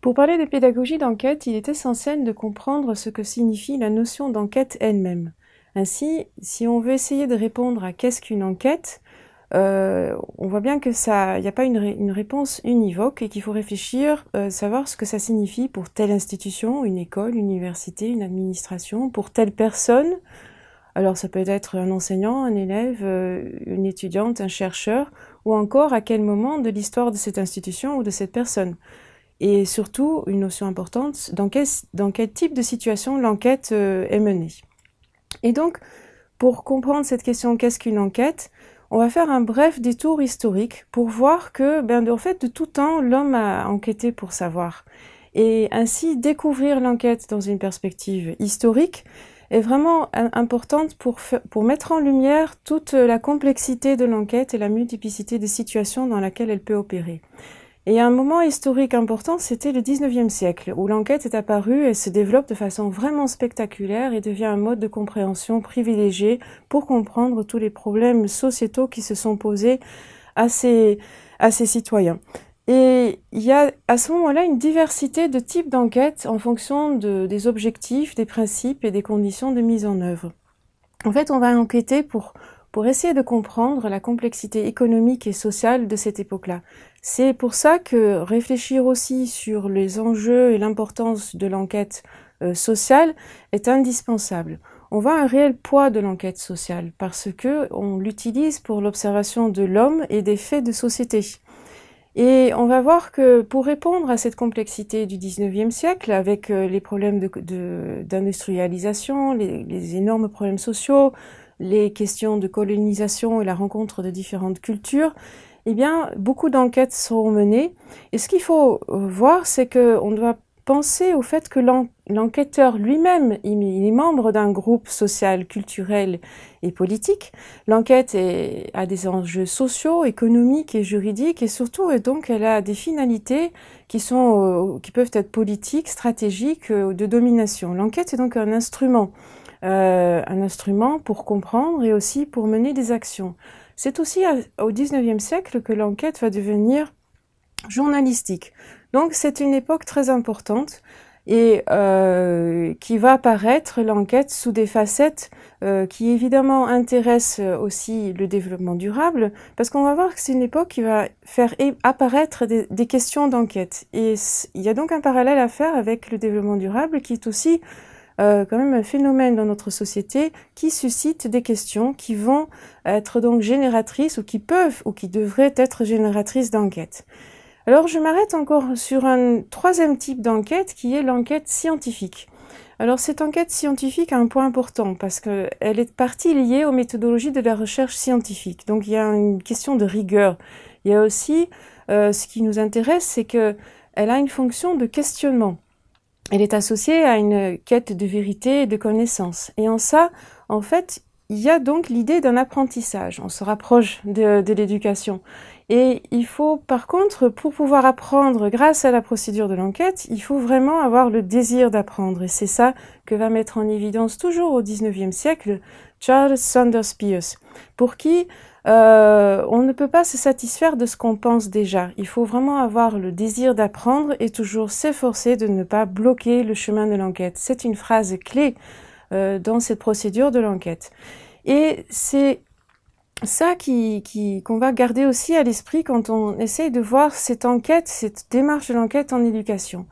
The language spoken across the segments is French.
Pour parler de pédagogie d'enquête, il est essentiel de comprendre ce que signifie la notion d'enquête elle-même. Ainsi, si on veut essayer de répondre à qu'est-ce qu'une enquête, euh, on voit bien que ça, n'y a pas une, réponse univoque et qu'il faut réfléchir, euh, savoir ce que ça signifie pour telle institution, une école, une université, une administration, pour telle personne. Alors ça peut être un enseignant, un élève, euh, une étudiante, un chercheur, ou encore à quel moment de l'histoire de cette institution ou de cette personne. Et surtout, une notion importante, dans quel, type de situation l'enquête euh, est menée. Et donc, pour comprendre cette question qu'est-ce qu'une enquête, on va faire un bref détour historique pour voir que, ben, en fait, de tout temps, l'homme a enquêté pour savoir. Et ainsi, découvrir l'enquête dans une perspective historique est vraiment importante pour, pour mettre en lumière toute la complexité de l'enquête et la multiplicité des situations dans laquelle elle peut opérer. Et un moment historique important, c'était le 19e siècle, où l'enquête est apparue et se développe de façon vraiment spectaculaire et devient un mode de compréhension privilégié pour comprendre tous les problèmes sociétaux qui se sont posés à ces, à ces citoyens. Et il y a à ce moment-là une diversité de types d'enquêtes en fonction des objectifs, des principes et des conditions de mise en œuvre. En fait, on va enquêter pour, pour essayer de comprendre la complexité économique et sociale de cette époque-là. C'est pour ça que réfléchir aussi sur les enjeux et l'importance de l'enquête euh, sociale est indispensable. On voit un réel poids de l'enquête sociale parce que on l'utilise pour l'observation de l'homme et des faits de société. Et on va voir que pour répondre à cette complexité du 19e siècle, avec euh, les problèmes d'industrialisation, les, énormes problèmes sociaux, les questions de colonisation et la rencontre de différentes cultures, eh bien, beaucoup d'enquêtes seront menées. Et ce qu'il faut euh, voir, c'est qu'on doit penser au fait que l'enquêteur lui-même, il est membre d'un groupe social, culturel et politique. L'enquête a des enjeux sociaux, économiques et juridiques, et surtout, donc, elle a des finalités qui, sont, euh, qui peuvent être politiques, stratégiques, euh, de domination. L'enquête est donc un instrument. un instrument pour comprendre et aussi pour mener des actions. C'est aussi au 19e siècle que l'enquête va devenir journalistique. Donc c'est une époque très importante et euh, qui va apparaître l'enquête sous des facettes euh, qui évidemment intéressent aussi le développement durable, parce qu'on va voir que c'est une époque qui va faire apparaître des, des questions d'enquête. Et il y a donc un parallèle à faire avec le développement durable qui est aussi euh, quand même un phénomène dans notre société qui suscite des questions qui vont être donc génératrices ou qui peuvent ou qui devraient être génératrices d'enquêtes. Alors je m'arrête encore sur un troisième type d'enquête qui est l'enquête scientifique. Alors cette enquête scientifique a un point important parce qu'elle est partie liée aux méthodologies de la recherche scientifique. Donc il y a une question de rigueur. Il y a aussi euh, ce qui nous intéresse, c'est qu'elle a une fonction de questionnement elle est associée à une quête de vérité et de connaissance. Et en ça, en fait, il y a donc l'idée d'un apprentissage. On se rapproche de, l'éducation. Et il faut, par contre, pour pouvoir apprendre grâce à la procédure de l'enquête, il faut vraiment avoir le désir d'apprendre. Et c'est ça que va mettre en évidence toujours au XIXe siècle Charles Sanders Peirce, pour qui euh, on ne peut pas se satisfaire de ce qu'on pense déjà. Il faut vraiment avoir le désir d'apprendre et toujours s'efforcer de ne pas bloquer le chemin de l'enquête. C'est une phrase clé euh, dans cette procédure de l'enquête. Et c'est ça qu'on qui, qu'on va garder aussi à l'esprit quand on essaye de voir cette enquête, cette démarche de l'enquête en éducation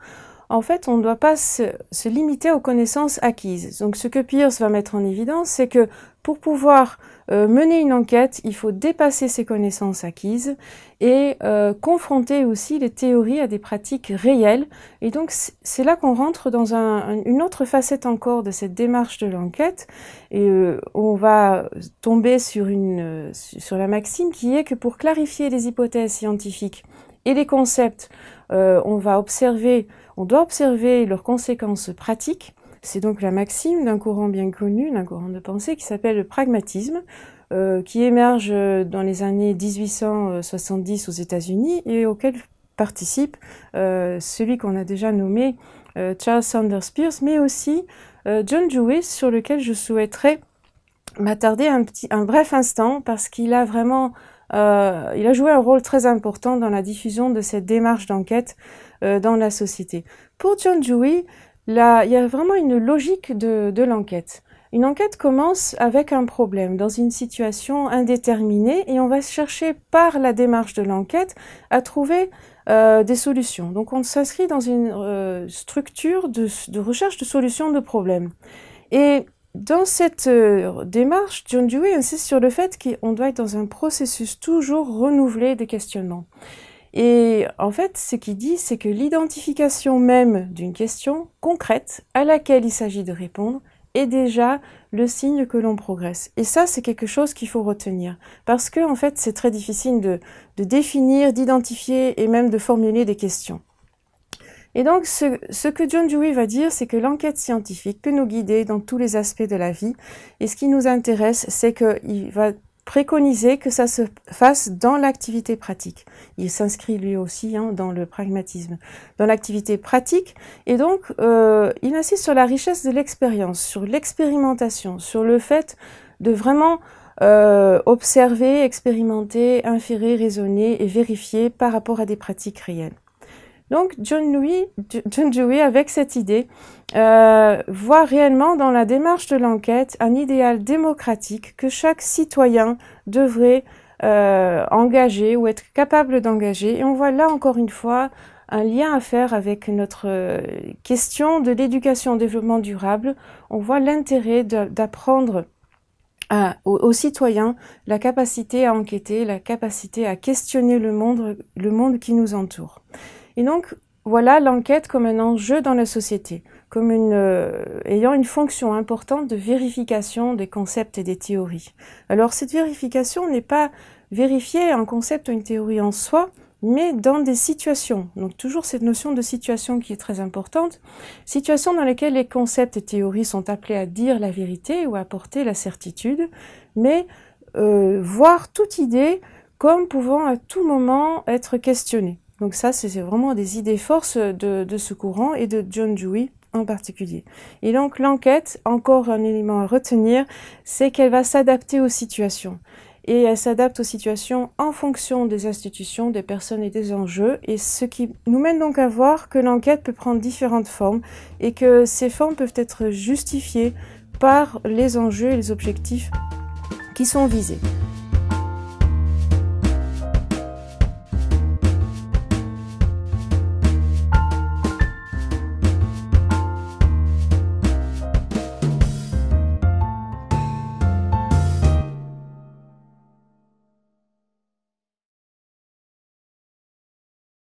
en fait, on ne doit pas se, limiter aux connaissances acquises. Donc, ce que Pierce va mettre en évidence, c'est que pour pouvoir euh, mener une enquête, il faut dépasser ses connaissances acquises et euh, confronter aussi les théories à des pratiques réelles. Et donc, c'est là qu'on rentre dans une autre facette encore de cette démarche de l'enquête. Et euh, on va tomber sur, une, sur la maxime qui est que pour clarifier les hypothèses scientifiques et les concepts, on va observer on doit observer leurs conséquences pratiques. C'est donc la maxime d'un courant bien connu, d'un courant de pensée qui s'appelle le pragmatisme, euh, qui émerge dans les années 1870 aux États-Unis et auquel participe euh, celui qu'on a déjà nommé euh, Charles Sanders Peirce, mais aussi John Dewey, sur lequel je souhaiterais m'attarder un, petit, un bref instant parce qu'il a vraiment il a joué un rôle très important dans la diffusion de cette démarche d'enquête euh, dans la société. Pour John Dewey, il y a vraiment une logique de, l'enquête. Une enquête commence avec un problème, dans une situation indéterminée, et on va chercher par la démarche de l'enquête à trouver euh, des solutions. Donc on s'inscrit dans une euh, structure de, recherche de solutions de problèmes. Et dans cette démarche, John Dewey insiste sur le fait qu'on doit être dans un processus toujours renouvelé des questionnements. Et en fait, ce qu'il dit, c'est que l'identification même d'une question concrète à laquelle il s'agit de répondre est déjà le signe que l'on progresse. Et ça, c'est quelque chose qu'il faut retenir. Parce que, en fait, c'est très difficile de, définir, d'identifier et même de formuler des questions. Et donc, ce, ce que John Dewey va dire, c'est que l'enquête scientifique peut nous guider dans tous les aspects de la vie. Et ce qui nous intéresse, c'est qu'il va préconiser que ça se fasse dans l'activité pratique. Il s'inscrit lui aussi hein, dans le pragmatisme, dans l'activité pratique. Et donc, euh, il insiste sur la richesse de l'expérience, sur l'expérimentation, sur le fait de vraiment euh, observer, expérimenter, inférer, raisonner et vérifier par rapport à des pratiques réelles. Donc John Dewey, John avec cette idée, euh, voit réellement dans la démarche de l'enquête un idéal démocratique que chaque citoyen devrait euh, engager ou être capable d'engager. Et on voit là encore une fois un lien à faire avec notre euh, question de l'éducation au développement durable. On voit l'intérêt d'apprendre aux, aux, citoyens la capacité à enquêter, la capacité à questionner le monde, le monde qui nous entoure. Et donc, voilà l'enquête comme un enjeu dans la société, comme euh, ayant une fonction importante de vérification des concepts et des théories. Alors cette vérification n'est pas vérifier un concept ou une théorie en soi, mais dans des situations. Donc toujours cette notion de situation qui est très importante, situation dans laquelle les concepts et théories sont appelés à dire la vérité ou à apporter la certitude, mais euh, voir toute idée comme pouvant à tout moment être questionnée. Donc ça, c'est vraiment des idées forces de, de, ce courant et de John Dewey en particulier. Et donc l'enquête, encore un élément à retenir, c'est qu'elle va s'adapter aux situations. Et elle s'adapte aux situations en fonction des institutions, des personnes et des enjeux. Et ce qui nous mène donc à voir que l'enquête peut prendre différentes formes et que ces formes peuvent être justifiées par les enjeux et les objectifs qui sont visés.